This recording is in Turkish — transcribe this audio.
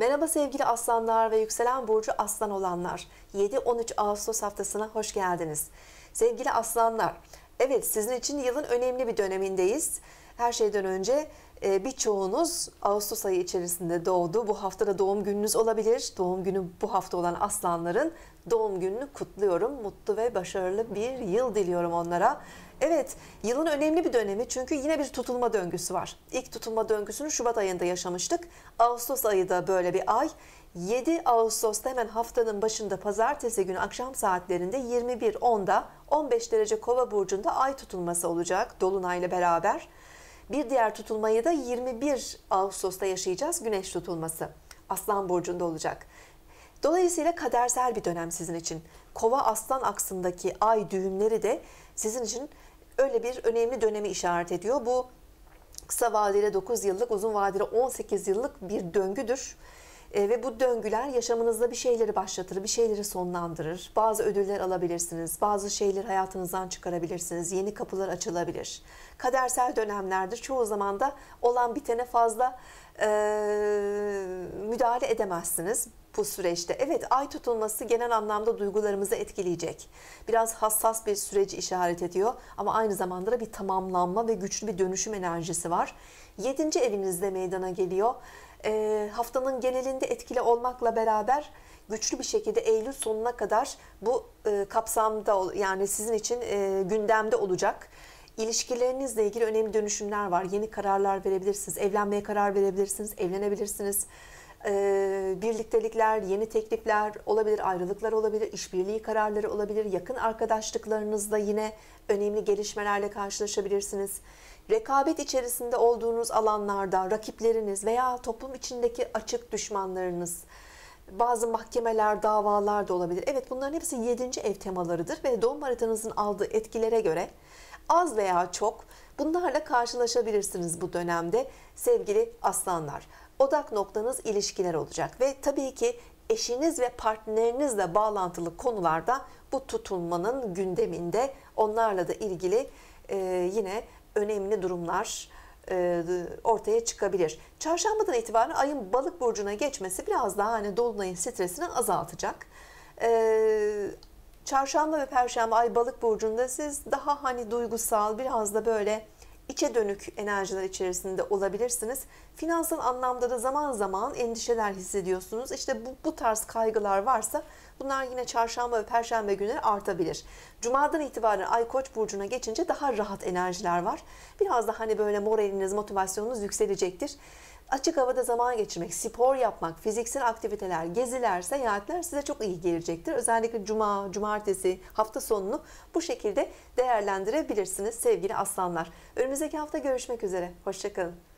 Merhaba sevgili aslanlar ve yükselen burcu aslan olanlar. 7-13 Ağustos haftasına hoş geldiniz. Sevgili aslanlar, evet sizin için yılın önemli bir dönemindeyiz. Her şeyden önce ee, birçoğunuz Ağustos ayı içerisinde doğdu. Bu haftada doğum gününüz olabilir. Doğum günü bu hafta olan aslanların doğum gününü kutluyorum. Mutlu ve başarılı bir yıl diliyorum onlara. Evet, yılın önemli bir dönemi çünkü yine bir tutulma döngüsü var. İlk tutulma döngüsünü Şubat ayında yaşamıştık. Ağustos ayı da böyle bir ay. 7 Ağustos'ta hemen haftanın başında pazartesi günü akşam saatlerinde 21.10'da 15 derece kova burcunda ay tutulması olacak Dolunay'la beraber. beraber. Bir diğer tutulmayı da 21 Ağustos'ta yaşayacağız. Güneş tutulması. Aslan burcunda olacak. Dolayısıyla kadersel bir dönem sizin için. Kova aslan aksındaki ay düğümleri de sizin için öyle bir önemli dönemi işaret ediyor. Bu kısa vadeli 9 yıllık, uzun vadeli 18 yıllık bir döngüdür. E, ve bu döngüler yaşamınızda bir şeyleri başlatır, bir şeyleri sonlandırır. Bazı ödüller alabilirsiniz, bazı şeyleri hayatınızdan çıkarabilirsiniz, yeni kapılar açılabilir. Kadersel dönemlerdir. çoğu zaman da olan bitene fazla e, müdahale edemezsiniz bu süreçte. Evet ay tutulması genel anlamda duygularımızı etkileyecek. Biraz hassas bir süreci işaret ediyor ama aynı zamanda da bir tamamlanma ve güçlü bir dönüşüm enerjisi var. Yedinci evinizde meydana geliyor e, haftanın genelinde etkili olmakla beraber güçlü bir şekilde Eylül sonuna kadar bu e, kapsamda yani sizin için e, gündemde olacak. İlişkilerinizle ilgili önemli dönüşümler var. Yeni kararlar verebilirsiniz. Evlenmeye karar verebilirsiniz. Evlenebilirsiniz e, birliktelikler, yeni teklifler olabilir, ayrılıklar olabilir, işbirliği kararları olabilir. Yakın arkadaşlıklarınızda yine önemli gelişmelerle karşılaşabilirsiniz. Rekabet içerisinde olduğunuz alanlarda rakipleriniz veya toplum içindeki açık düşmanlarınız, bazı mahkemeler, davalar da olabilir. Evet bunların hepsi 7. ev temalarıdır ve doğum haritanızın aldığı etkilere göre az veya çok bunlarla karşılaşabilirsiniz bu dönemde sevgili aslanlar odak noktanız ilişkiler olacak ve tabii ki eşiniz ve partnerinizle bağlantılı konularda bu tutulmanın gündeminde onlarla da ilgili e, yine önemli durumlar e, ortaya çıkabilir. Çarşambadan itibaren ayın balık burcuna geçmesi biraz daha hani dolunayın stresini azaltacak. E, çarşamba ve perşembe ay balık burcunda siz daha hani duygusal biraz da böyle içe dönük enerjiler içerisinde olabilirsiniz. Finansal anlamda da zaman zaman endişeler hissediyorsunuz. İşte bu, bu tarz kaygılar varsa bunlar yine çarşamba ve perşembe günleri artabilir. Cumadan itibaren Ay Koç burcuna geçince daha rahat enerjiler var. Biraz da hani böyle moraliniz, motivasyonunuz yükselecektir açık havada zaman geçirmek, spor yapmak, fiziksel aktiviteler, geziler, seyahatler size çok iyi gelecektir. Özellikle cuma, cumartesi, hafta sonunu bu şekilde değerlendirebilirsiniz sevgili aslanlar. Önümüzdeki hafta görüşmek üzere. Hoşçakalın.